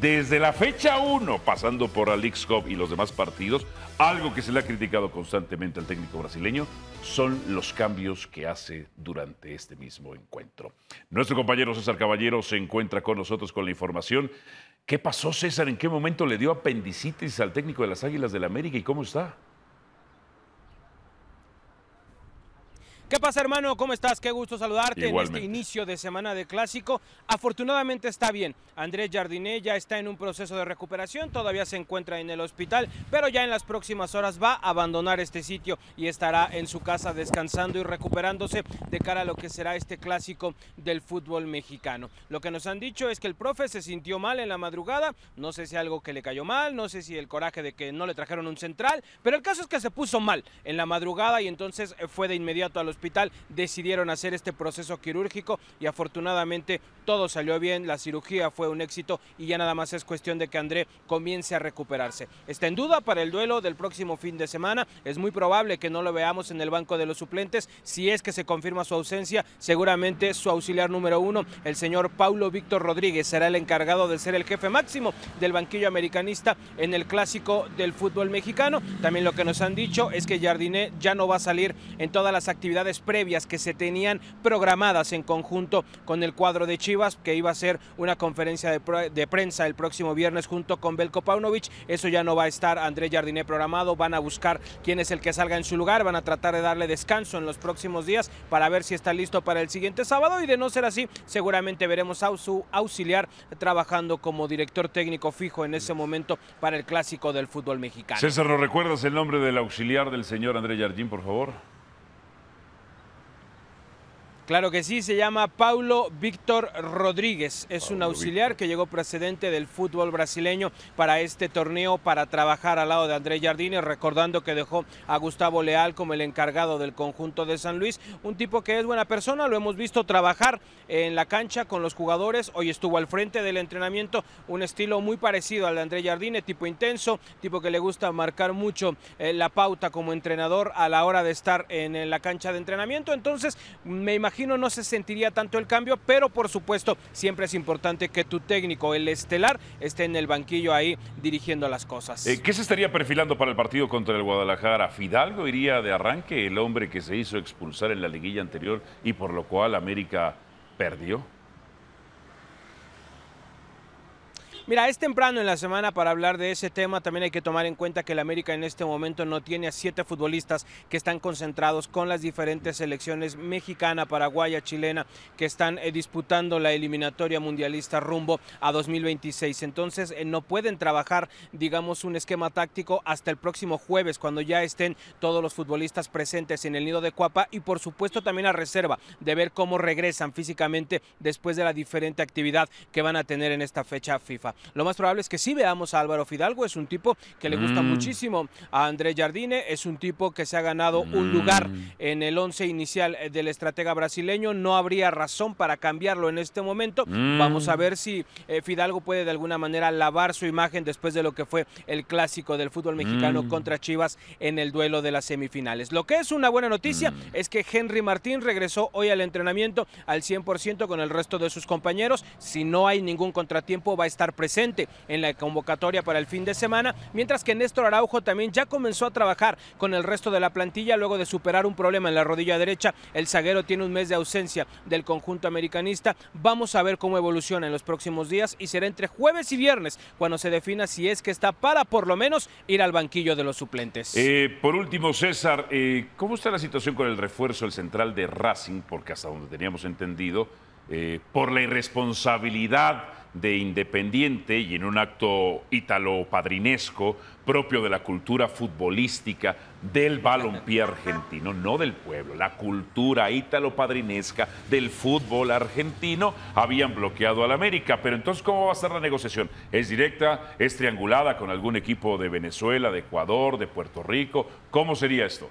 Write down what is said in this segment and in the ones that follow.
desde la fecha 1, pasando por Alex Cobb y los demás partidos, algo que se le ha criticado constantemente al técnico brasileño son los cambios que hace durante este mismo encuentro. Nuestro compañero César Caballero se encuentra con nosotros con la información. ¿Qué pasó César? ¿En qué momento le dio apendicitis al técnico de las Águilas del la América y cómo está? ¿Qué pasa, hermano? ¿Cómo estás? Qué gusto saludarte en este inicio de semana de clásico. Afortunadamente está bien. Andrés Jardiné ya está en un proceso de recuperación, todavía se encuentra en el hospital, pero ya en las próximas horas va a abandonar este sitio y estará en su casa descansando y recuperándose de cara a lo que será este clásico del fútbol mexicano. Lo que nos han dicho es que el profe se sintió mal en la madrugada, no sé si algo que le cayó mal, no sé si el coraje de que no le trajeron un central, pero el caso es que se puso mal en la madrugada y entonces fue de inmediato al hospital hospital decidieron hacer este proceso quirúrgico y afortunadamente todo salió bien, la cirugía fue un éxito y ya nada más es cuestión de que André comience a recuperarse. Está en duda para el duelo del próximo fin de semana, es muy probable que no lo veamos en el banco de los suplentes, si es que se confirma su ausencia, seguramente su auxiliar número uno, el señor Paulo Víctor Rodríguez, será el encargado de ser el jefe máximo del banquillo americanista en el clásico del fútbol mexicano. También lo que nos han dicho es que Jardiné ya no va a salir en todas las actividades previas que se tenían programadas en conjunto con el cuadro de Chivas, que iba a ser una conferencia de, prensa el próximo viernes junto con Belko Paunovic. Eso ya no va a estar Andrés Jardiné programado. Van a buscar quién es el que salga en su lugar. Van a tratar de darle descanso en los próximos días para ver si está listo para el siguiente sábado. Y de no ser así, seguramente veremos a su auxiliar trabajando como director técnico fijo en ese momento para el clásico del fútbol mexicano. César, ¿no recuerdas el nombre del auxiliar del señor Andrés Jardín, por favor? Claro que sí, se llama Paulo Víctor Rodríguez. Es un auxiliar que llegó procedente del fútbol brasileño para este torneo para trabajar al lado de Andrés Jardine, recordando que dejó a Gustavo Leal como el encargado del conjunto de San Luis. Un tipo que es buena persona, lo hemos visto trabajar en la cancha con los jugadores. Hoy estuvo al frente del entrenamiento, un estilo muy parecido al de Andrés Jardine, tipo intenso, tipo que le gusta marcar mucho eh, la pauta como entrenador a la hora de estar en, en la cancha de entrenamiento. Entonces, me imagino imagino no se sentiría tanto el cambio, pero por supuesto siempre es importante que tu técnico, el estelar, esté en el banquillo ahí dirigiendo las cosas. Eh, ¿Qué se estaría perfilando para el partido contra el Guadalajara? ¿Fidalgo iría de arranque, el hombre que se hizo expulsar en la liguilla anterior y por lo cual América perdió? Mira, es temprano en la semana para hablar de ese tema. También hay que tomar en cuenta que la América en este momento no tiene a siete futbolistas que están concentrados con las diferentes selecciones mexicana, paraguaya, chilena, que están eh, disputando la eliminatoria mundialista rumbo a 2026. Entonces, eh, no pueden trabajar, digamos, un esquema táctico hasta el próximo jueves, cuando ya estén todos los futbolistas presentes en el nido de Cuapa y, por supuesto, también a reserva de ver cómo regresan físicamente después de la diferente actividad que van a tener en esta fecha FIFA lo más probable es que sí veamos a Álvaro Fidalgo. Es un tipo que le gusta mm. muchísimo a André Jardine. Es un tipo que se ha ganado un mm. lugar en el once inicial eh, del estratega brasileño. No habría razón para cambiarlo en este momento. Mm. Vamos a ver si eh, Fidalgo puede de alguna manera lavar su imagen después de lo que fue el clásico del fútbol mexicano contra Chivas en el duelo de las semifinales. Lo que es una buena noticia es que Henry Martín regresó hoy al entrenamiento al 100% con el resto de sus compañeros. Si no hay ningún contratiempo, va a estar presente en la convocatoria para el fin de semana, mientras que Néstor Araujo también ya comenzó a trabajar con el resto de la plantilla luego de superar un problema en la rodilla derecha. El zaguero tiene un mes de ausencia del conjunto americanista. Vamos a ver cómo evoluciona en los próximos días y será entre jueves y viernes cuando se defina si es que está para por lo menos ir al banquillo de los suplentes. Eh, por último, César, eh, ¿cómo está la situación con el refuerzo del central de Racing? Porque hasta donde teníamos entendido, eh, por la irresponsabilidad de Independiente y en un acto ítalo-padrinesco propio de la cultura futbolística del balompié argentino, no del pueblo, la cultura ítalo-padrinesca del fútbol argentino, habían bloqueado la América. Pero entonces, ¿cómo va a ser la negociación? ¿Es directa? ¿Es triangulada con algún equipo de Venezuela, de Ecuador, de Puerto Rico? ¿Cómo sería esto?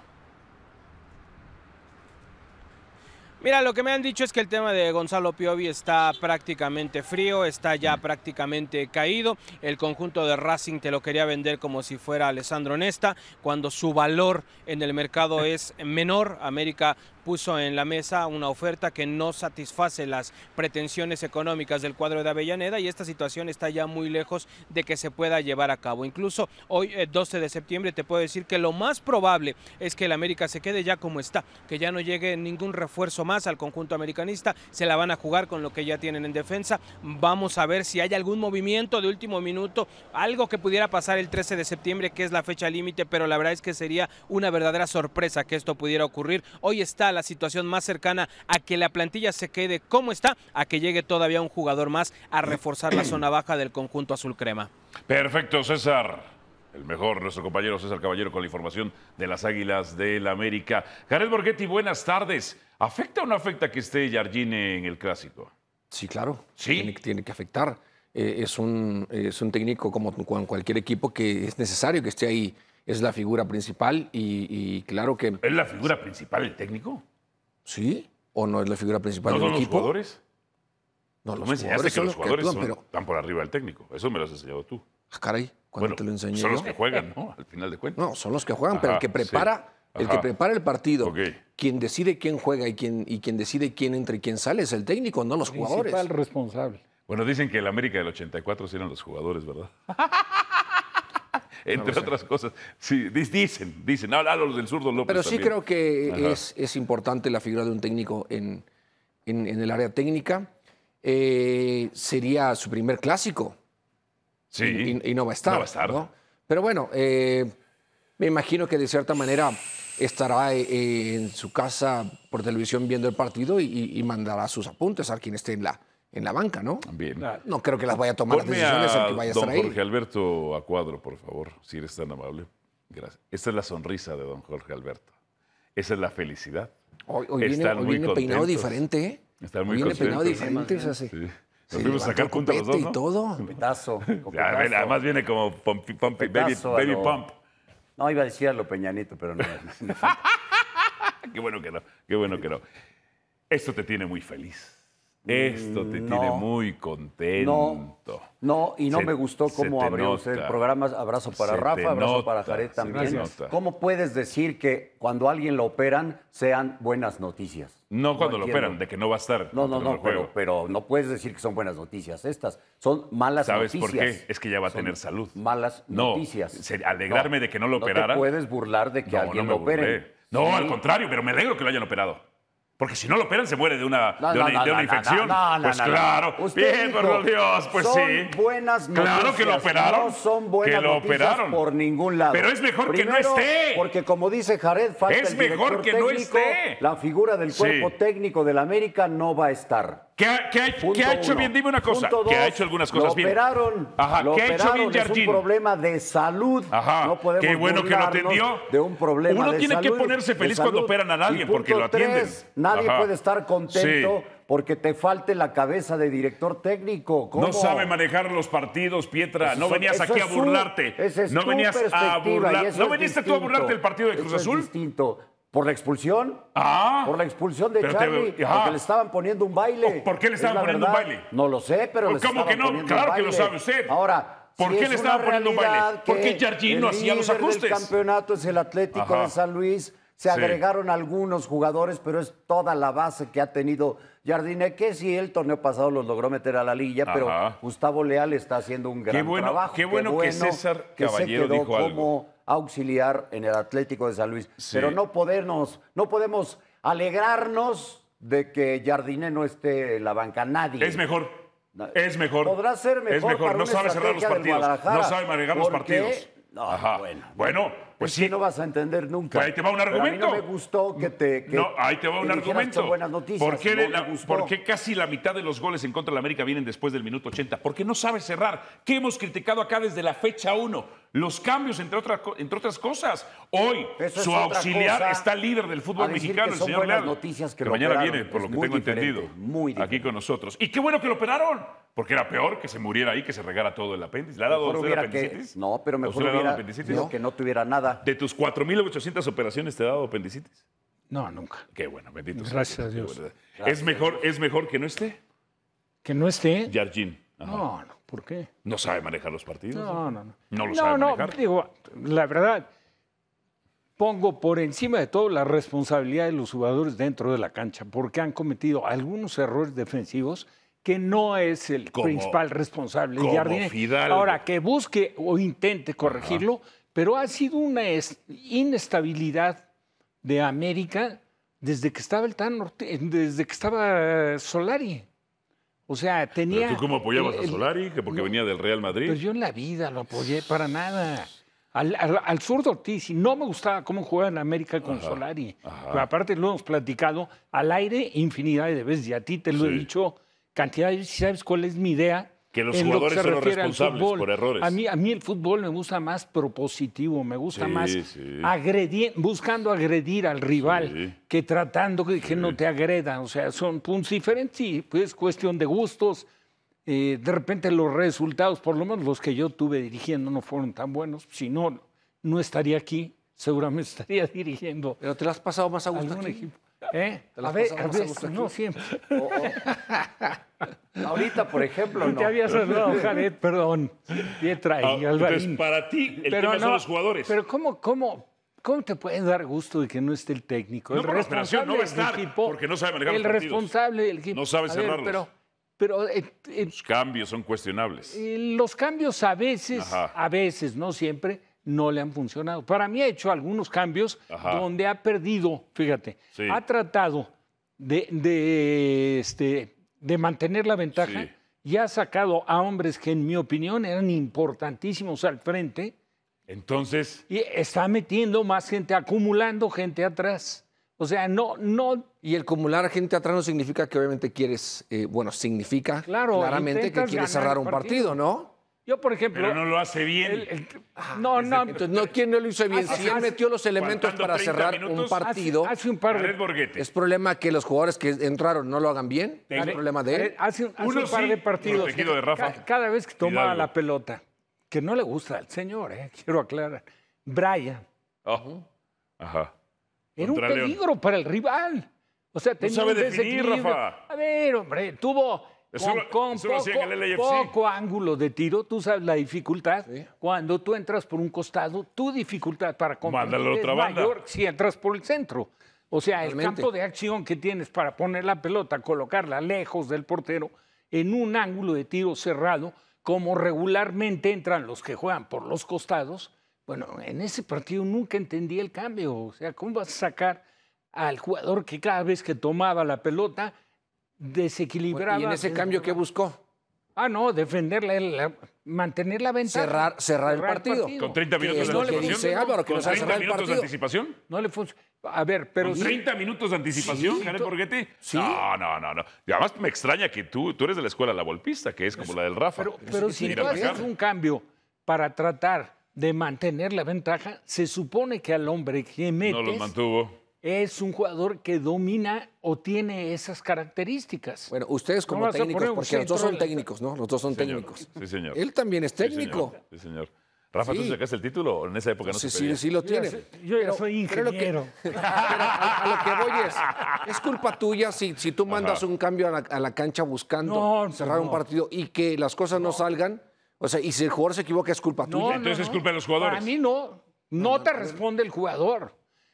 Mira, lo que me han dicho es que el tema de Gonzalo Piovi está prácticamente frío, está ya mm. prácticamente caído. El conjunto de Racing te lo quería vender como si fuera Alessandro Nesta, cuando su valor en el mercado es menor. América puso en la mesa una oferta que no satisface las pretensiones económicas del cuadro de Avellaneda y esta situación está ya muy lejos de que se pueda llevar a cabo. Incluso hoy, 12 eh, de septiembre, te puedo decir que lo más probable es que el América se quede ya como está, que ya no llegue ningún refuerzo más al conjunto americanista, se la van a jugar con lo que ya tienen en defensa. Vamos a ver si hay algún movimiento de último minuto, algo que pudiera pasar el 13 de septiembre, que es la fecha límite, pero la verdad es que sería una verdadera sorpresa que esto pudiera ocurrir. Hoy está la situación más cercana a que la plantilla se quede como está, a que llegue todavía un jugador más a reforzar la zona baja del conjunto azul crema. Perfecto, César el mejor, nuestro compañero César Caballero con la información de las Águilas del América. Jared Borghetti, buenas tardes. ¿Afecta o no afecta que esté Yargine en el clásico? Sí, claro. Sí. Tiene, que afectar. Eh, es, un, es un técnico como con cualquier equipo que es necesario que esté ahí es la figura principal y, claro que... ¿Es la figura principal el técnico? Sí, o no es la figura principal del ¿No equipo. los jugadores? No, los jugadores que los que actúan, pero... están por arriba del técnico. Eso me lo has enseñado tú. Ah, caray, cuando te lo enseñé. Son los que juegan, ¿no? Al final de cuentas. No, son los que juegan, pero el que prepara, el que prepara el partido, quien decide quién juega y quién y decide quién entra y quién sale es el técnico, no los jugadores. Principal responsable. Bueno, dicen que el América del 84 eran los jugadores, ¿verdad? entre otras cosas. Sí, dicen, dicen, hablan los del surdo López. Pero sí creo que es, importante la figura de un técnico en, en, el área técnica. Eh, sería su primer clásico. Sí. Y, no va a estar. No va a estar. Pero bueno, eh, me imagino que de cierta manera estará eh, en su casa por televisión viendo el partido y mandará sus apuntes a quien esté en la, en la banca, ¿no? Bien. No creo que las vaya a tomar las decisiones el que vaya a estar ahí. don Jorge Alberto a cuadro, por favor, si eres tan amable. Gracias. Esta es la sonrisa de don Jorge Alberto. Esa es la felicidad. Hoy, hoy viene, hoy viene peinado diferente, ¿eh? muy hoy viene peinado diferente, sí, o sea, sí. Nos a sacar juntos los dos, ¿no? y todo. además viene como baby, pump. No, iba a decirlo peñanito, pero no. qué bueno que no, qué bueno que no. Esto te tiene muy feliz. Esto te mm, tiene muy contento. No, y no me gustó cómo abrió el programa. Abrazo para Rafa, abrazo para Jared también. ¿Cómo puedes decir que cuando alguien lo operan sean buenas noticias? No, cuando lo operan, de que no va a estar. No, no, no, pero, no puedes decir que son buenas noticias estas. Son malas noticias. ¿Sabes por qué? Es que ya va a tener salud. Malas noticias. Alegrarme de que no lo operaran. No te puedes burlar de que alguien lo opere. No, al contrario, pero me alegro que lo hayan operado. Porque si no lo operan, se muere de una, de una, infección. pues claro. Bien, por Dios, pues son buenas noticias. Claro que lo operaron. No son buenas que lo noticias operaron. por ningún lado. Pero es mejor que no esté. Porque como dice Jared, falta es el mejor que técnico, no esté. La figura del cuerpo técnico del América no va a estar. ¿Qué ha, hecho bien? Dime una cosa. que ha hecho algunas cosas lo bien. Operaron, Ajá. ¿Qué ha hecho bien Jardín? un problema de salud. Ajá. Qué bueno que lo atendió. De un problema Uno tiene que ponerse feliz cuando operan a nadie porque lo atienden. nadie puede estar contento. porque te falte la cabeza de director técnico. No sabe manejar los partidos, Pietra. no venías aquí a burlarte. no venías a burlar. ¿No viniste tú a burlarte del partido de Cruz Azul? Es distinto. Por la expulsión. Ah. Por la expulsión de Charlie. Porque le estaban poniendo un baile. ¿Por qué le estaban poniendo un baile? No lo sé, pero le estaban poniendo un baile. ¿Cómo que no? Claro que lo sabe usted. Ahora. ¿Por qué le estaban poniendo un baile? ¿Por qué Jardín no hacía los ajustes? El campeonato es el Atlético de San Luis. Se agregaron algunos jugadores, pero es toda la base que ha tenido Jardine, que si el torneo pasado los logró meter a la liga, pero Gustavo Leal está haciendo un gran trabajo. Qué bueno, que César Caballero quedó dijo como algo auxiliar en el Atlético de San Luis. Pero no podernos, no podemos alegrarnos de que Jardine no esté en la banca. Nadie. Es mejor. Es mejor. Podrá ser mejor. Es mejor. no sabe cerrar los partidos. No sabe manejar los partidos. Ajá. bueno. Bueno, pues sí. no vas a entender nunca. ahí te va un argumento. no me gustó que te. no, ahí te va un argumento. Buenas ¿Por, qué casi la mitad de los goles en contra de América vienen después del minuto 80? Porque no sabe cerrar. ¿Qué hemos criticado acá desde la fecha 1? los cambios, entre, entre otras cosas. Hoy, su auxiliar está líder del fútbol mexicano, el señor Leal. noticias que, que mañana viene, por lo que tengo entendido, muy aquí con nosotros. Y qué bueno que lo operaron, porque era peor que se muriera ahí, que se regara todo el apéndice. ¿Le ha dado apendicitis? no, pero mejor hubiera, no, que no tuviera nada. ¿De tus 4.800 operaciones te ha dado apendicitis? No, nunca. Qué bueno, bendito Gracias a Dios. ¿Es, mejor, ¿Es mejor que no esté? Que no esté. Yarjin. No, no. ¿Por qué? No sabe manejar los partidos. No, no, no. No lo sabe manejar. No, digo, la verdad, pongo por encima de todo la responsabilidad de los jugadores dentro de la cancha, porque han cometido algunos errores defensivos que no es el principal responsable Ahora, que busque o intente corregirlo, pero ha sido una inestabilidad de América desde que estaba el Tan desde que estaba Solari. O sea, tenía. ¿Pero ¿Tú cómo apoyabas a Solari? porque venía del Real Madrid. Pero yo en la vida lo apoyé para nada. Al, al, de Ortiz, no me gustaba cómo jugaba en América con Solari. aparte lo hemos platicado al aire infinidad de veces, y a ti te lo he dicho cantidad de veces. ¿Sabes cuál es mi idea? Que los jugadores son los responsables por errores. A mí, el fútbol me gusta más propositivo, me gusta más buscando agredir al rival que tratando que, no te agredan. O sea, son puntos diferentes y pues, es cuestión de gustos. Eh, de repente los resultados, por lo menos los que yo tuve dirigiendo, no fueron tan buenos. Si no, no estaría aquí, seguramente estaría dirigiendo. Pero te lo has pasado más a gusto. Algún equipo. ¿Eh? a, no siempre. Ahorita, por ejemplo, no. Te había saludado, Jared, perdón. Bien traído, ah, Entonces, para ti, el tema son los jugadores. Pero ¿cómo, cómo, ¿Cómo te pueden dar gusto de que no esté el técnico? No, el responsable no va a estar, equipo, porque no sabe manejar El responsable del equipo. No sabe cerrarlos. pero, eh, eh, los cambios son cuestionables. Eh, los cambios a veces, a veces, no siempre, no le han funcionado. Para mí ha hecho algunos cambios donde ha perdido, fíjate, ha tratado de, este, de mantener la ventaja y ha sacado a hombres que en mi opinión eran importantísimos al frente. Entonces... Y está metiendo más gente, acumulando gente atrás. O sea, no, no. Y el acumular gente atrás no significa que obviamente quieres, eh, bueno, significa claramente que quieres cerrar un partido ¿no? Yo, por ejemplo. Pero no lo hace bien. Ah, no, no. no, ¿quién no lo hizo bien? si él metió los elementos para cerrar un partido. Hace, un par de. Es problema que los jugadores que entraron no lo hagan bien. Es problema de él. Hace, un par de partidos. cada, vez que toma la pelota, que no le gusta al señor, eh, quiero aclarar. Brian. Oh. Ajá. Era un peligro para el rival. O sea, tenía no sabe Rafa. A ver, hombre, tuvo con, poco, ángulo de tiro, tú sabes la dificultad. Cuando tú entras por un costado, tu dificultad para comprar es mayor si entras por el centro. O sea, el campo de acción que tienes para poner la pelota, colocarla lejos del portero, en un ángulo de tiro cerrado, como regularmente entran los que juegan por los costados. Bueno, en ese partido nunca entendí el cambio. O sea, ¿cómo vas a sacar al jugador que cada vez que tomaba la pelota desequilibraba. ¿Y en ese cambio qué buscó? Ah, no, defenderla, mantener la ventaja. Cerrar, cerrar, el, partido. Con 30 minutos de anticipación. ¿Con 30 minutos de anticipación? No le funciona. A ver, pero. ¿Con 30 minutos de anticipación, ¿Sí? Borghetti? ¿Sí? No, no, no, no. Y además me extraña que tú, tú eres de la escuela la volpista, que es como la del Rafa. Pero, si tú haces un cambio para tratar de mantener la ventaja, se supone que al hombre que metes... No lo mantuvo es un jugador que domina o tiene esas características. Bueno, ustedes como técnicos, porque los dos son técnicos, ¿no? Los dos son técnicos. Sí, señor. Él también es técnico. Sí, señor. Rafa, ¿tú sacaste el título en esa época no sí, Sí, sí lo tiene. Yo, ya soy ingeniero. Pero, a, lo que voy es, es culpa tuya si, tú mandas un cambio a la, cancha buscando cerrar un partido y que las cosas no, salgan. O sea, y si el jugador se equivoca es culpa tuya. Entonces es culpa de los jugadores. A mí no. No te responde el jugador.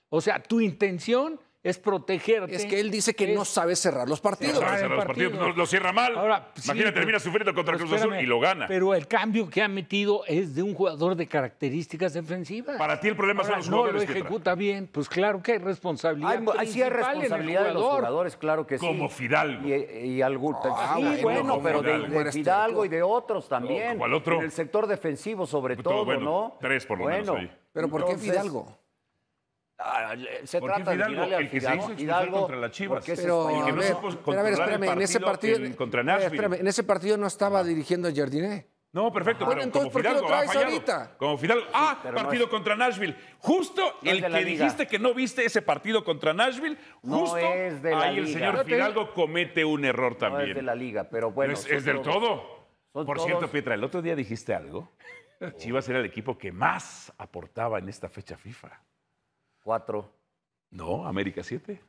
O sea, tu intención es protegerte. Es que él dice que no sabe cerrar los partidos. No sabe cerrar los partidos, lo cierra mal. Ahora, Imagina, termina sufriendo contra Cruz Azul y lo gana. Pero el cambio que ha metido es de un jugador de características defensivas. Para ti el problema son los no jugadores. No lo ejecuta bien, pues claro que hay responsabilidad. Hay, sí hay responsabilidad de los jugadores, claro que sí. Como Fidalgo. Y, y algún. Ah, sí, bueno, pero de, Fidalgo este y de otros también. ¿cuál otro? En el sector defensivo, sobre todo, ¿no? Tres por lo bueno, menos ahí. Pero ¿por qué Fidalgo? Ah, se trata de el que se hizo contra la Chivas. Pero, espérame, en ese partido, contra eh, Nashville. en ese partido no estaba ah. dirigiendo dirigiendo Jardiné. No, perfecto, ah, entonces, ¿por qué lo traes ahorita? Como Fidalgo, ah, partido contra Nashville. Justo el que dijiste que no viste ese partido contra Nashville, justo ahí el señor Fidalgo comete un error también. es de la liga, pero bueno. es, del todo. Por cierto, Pietra, el otro día dijiste algo. Chivas era el equipo que más aportaba en esta fecha FIFA. Cuatro. No, América siete.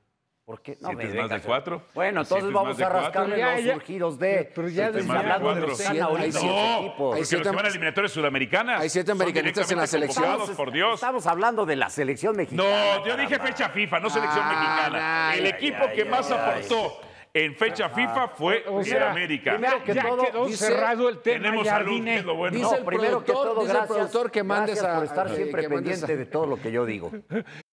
¿Por qué? No, siete me es más de cuatro. Bueno, entonces vamos a rascarle los surgidos de. Pero ya desde hablando de, los no, siete equipos. los que van a sudamericanas. Hay siete americanistas en la selección. Estamos, por Dios. estamos hablando de la selección mexicana. No, yo dije fecha FIFA, no selección ah, mexicana. El equipo que más aportó en fecha FIFA fue América. Primero que ya todo, quedó cerrado el tema. Tenemos salud, que es lo bueno. Dice el primero que todo, gracias, productor que mandes gracias a, por estar siempre pendiente de todo lo que yo digo.